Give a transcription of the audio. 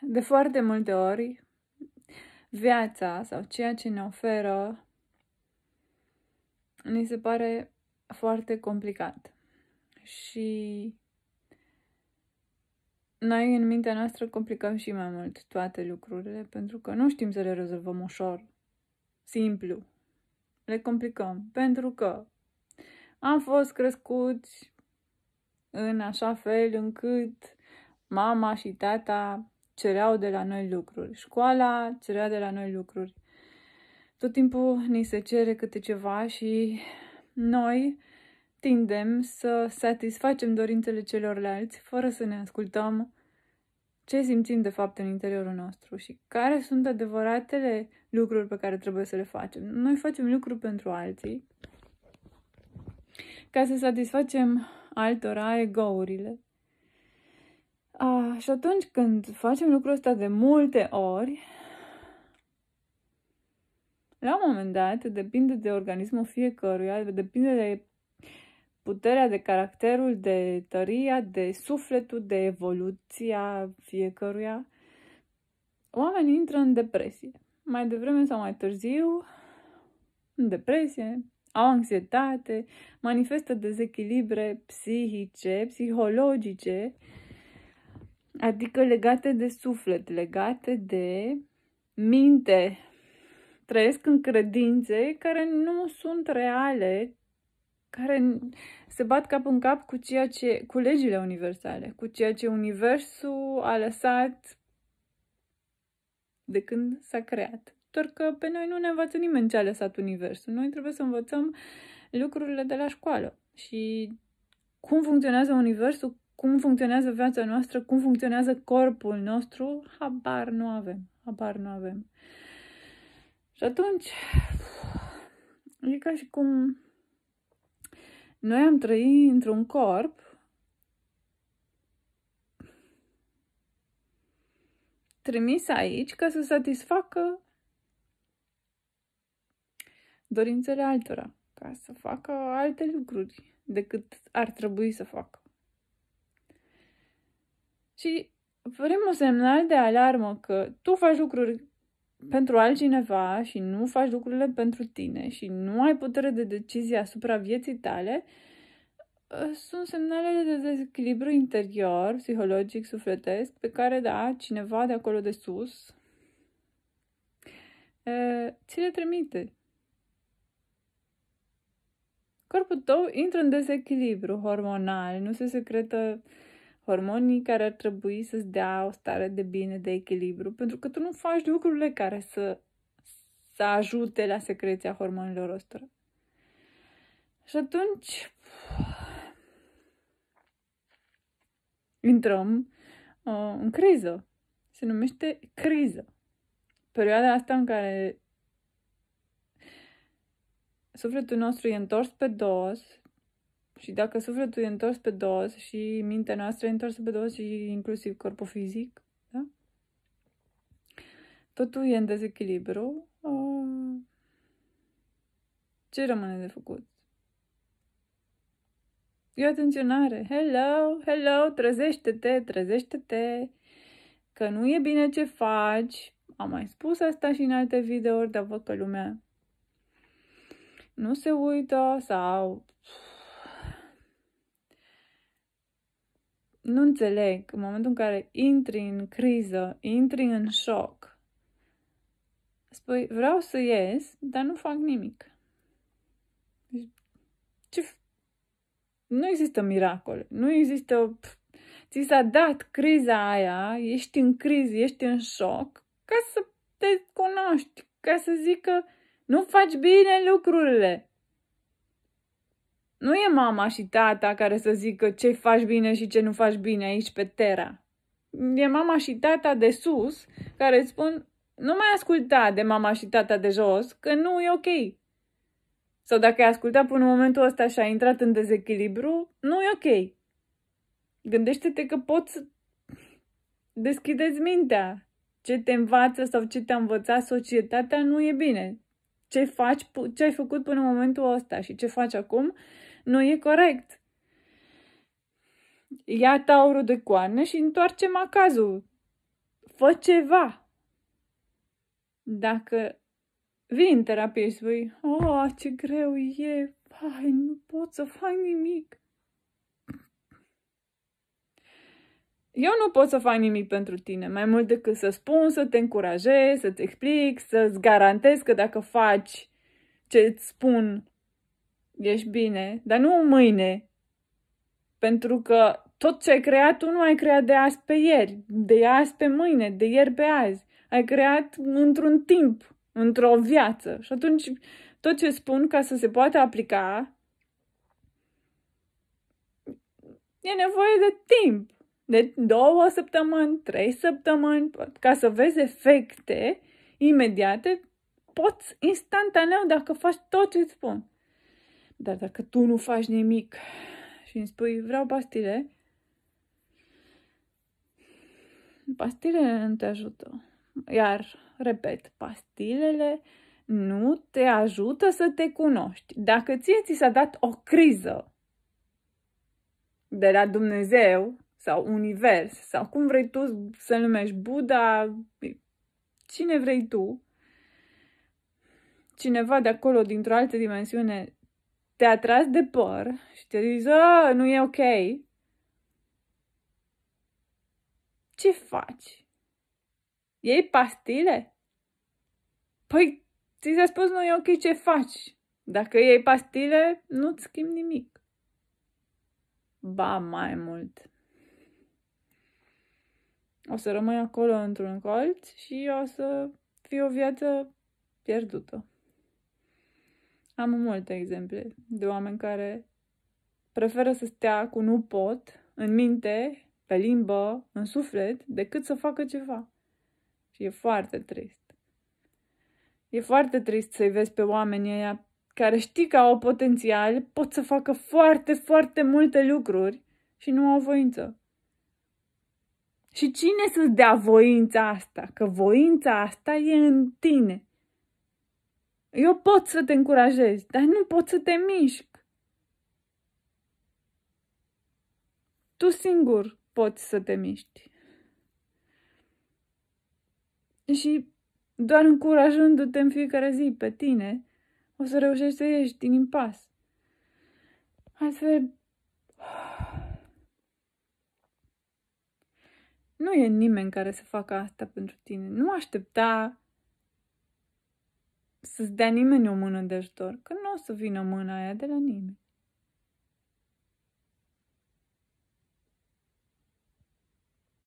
de foarte multe ori, viața sau ceea ce ne oferă ni se pare foarte complicat. Și noi în mintea noastră complicăm și mai mult toate lucrurile, pentru că nu știm să le rezolvăm ușor, simplu. Le complicăm, pentru că am fost crescuți în așa fel încât mama și tata cereau de la noi lucruri. Școala cerea de la noi lucruri. Tot timpul ni se cere câte ceva și noi tindem să satisfacem dorințele celorlalți fără să ne ascultăm ce simțim de fapt în interiorul nostru și care sunt adevăratele lucruri pe care trebuie să le facem. Noi facem lucruri pentru alții ca să satisfacem altora egourile a, și atunci când facem lucrul ăsta de multe ori, la un moment dat, depinde de organismul fiecăruia, depinde de puterea, de caracterul, de tăria, de sufletul, de evoluția fiecăruia, oamenii intră în depresie. Mai devreme sau mai târziu, în depresie, au anxietate, manifestă dezechilibre psihice, psihologice, adică legate de suflet, legate de minte. Trăiesc în credințe care nu sunt reale, care se bat cap în cap cu ceea ce cu legile universale, cu ceea ce universul a lăsat de când s-a creat. Doar că pe noi nu ne învață nimeni ce a lăsat universul. Noi trebuie să învățăm lucrurile de la școală și cum funcționează universul, cum funcționează viața noastră, cum funcționează corpul nostru, habar nu avem. Habar nu avem. Și atunci, e ca și cum noi am trăit într-un corp trimis aici ca să satisfacă dorințele altora, ca să facă alte lucruri decât ar trebui să facă. Și vrem un semnal de alarmă că tu faci lucruri pentru altcineva și nu faci lucrurile pentru tine și nu ai putere de decizie asupra vieții tale, ă, sunt semnalele de dezechilibru interior, psihologic, sufletesc, pe care, da, cineva de acolo de sus ă, ți le trimite. Corpul tău intră în dezechilibru hormonal, nu se secretă uh, hormonii care ar trebui să-ți dea o stare de bine, de echilibru, pentru că tu nu faci lucrurile care să, să ajute la secreția hormonilor ăstora. Și atunci intrăm uh, în criză. Se numește criză. Perioada asta în care sufletul nostru e întors pe dos și dacă sufletul e întors pe dos și mintea noastră e întorsă pe dos și inclusiv corpul fizic, da? totul e în dezechilibru, ce rămâne de făcut? E atenționare. Hello, hello, trezește-te, trezește-te, că nu e bine ce faci. Am mai spus asta și în alte videouri, dar văd că lumea nu se uită sau nu înțeleg, în momentul în care intri în criză, intri în șoc, spui, vreau să ies, dar nu fac nimic. Deci, ce... Nu există miracole, nu există... Ți s-a dat criza aia, ești în criză, ești în șoc, ca să te cunoști, ca să zică, nu faci bine lucrurile. Nu e mama și tata care să zică ce faci bine și ce nu faci bine aici pe Terra. E mama și tata de sus care îți spun nu mai asculta de mama și tata de jos, că nu e ok. Sau dacă ai ascultat până în momentul ăsta și ai intrat în dezechilibru, nu e ok. Gândește-te că poți să deschideți mintea. Ce te învață sau ce te-a învățat societatea nu e bine. Ce, faci, ce ai făcut până în momentul ăsta și ce faci acum nu e corect. Ia taurul de coană și întoarce macazul. Fă ceva. Dacă vii în terapie și spui, oh, ce greu e, Pai, nu pot să fac nimic. Eu nu pot să fac nimic pentru tine, mai mult decât să spun, să te încurajez, să-ți explic, să-ți garantez că dacă faci ce îți spun, ești bine, dar nu mâine. Pentru că tot ce ai creat, tu nu ai creat de azi pe ieri, de azi pe mâine, de ieri pe azi. Ai creat într-un timp, într-o viață. Și atunci, tot ce spun ca să se poată aplica, e nevoie de timp. De două săptămâni, trei săptămâni, ca să vezi efecte imediate, poți instantaneu dacă faci tot ce spun. Dar dacă tu nu faci nimic și îmi spui vreau pastile, pastilele nu te ajută. Iar, repet, pastilele nu te ajută să te cunoști. Dacă ție ți s-a dat o criză de la Dumnezeu sau Univers sau cum vrei tu să numești Buddha, cine vrei tu, cineva de acolo, dintr-o altă dimensiune, te-a tras de păr și te-a zis, oh, nu e ok, ce faci? Iei pastile? Păi, ți s-a spus nu e ok ce faci. Dacă iei pastile, nu-ți schimbi nimic. Ba mai mult. O să rămâi acolo într-un colț și o să fie o viață pierdută. Am multe exemple de oameni care preferă să stea cu nu pot în minte, pe limbă, în suflet, decât să facă ceva. Și e foarte trist. E foarte trist să-i vezi pe oamenii aia care știi că au potențial, pot să facă foarte, foarte multe lucruri și nu au voință. Și cine să-ți dea voința asta? Că voința asta e în tine. Eu pot să te încurajez, dar nu pot să te mișc. Tu singur poți să te miști. Și doar încurajându-te în fiecare zi pe tine, o să reușești să ieși din impas. Astfel, nu e nimeni care să facă asta pentru tine. Nu aștepta să-ți dea nimeni o mână de ajutor, că nu o să vină mâna aia de la nimeni.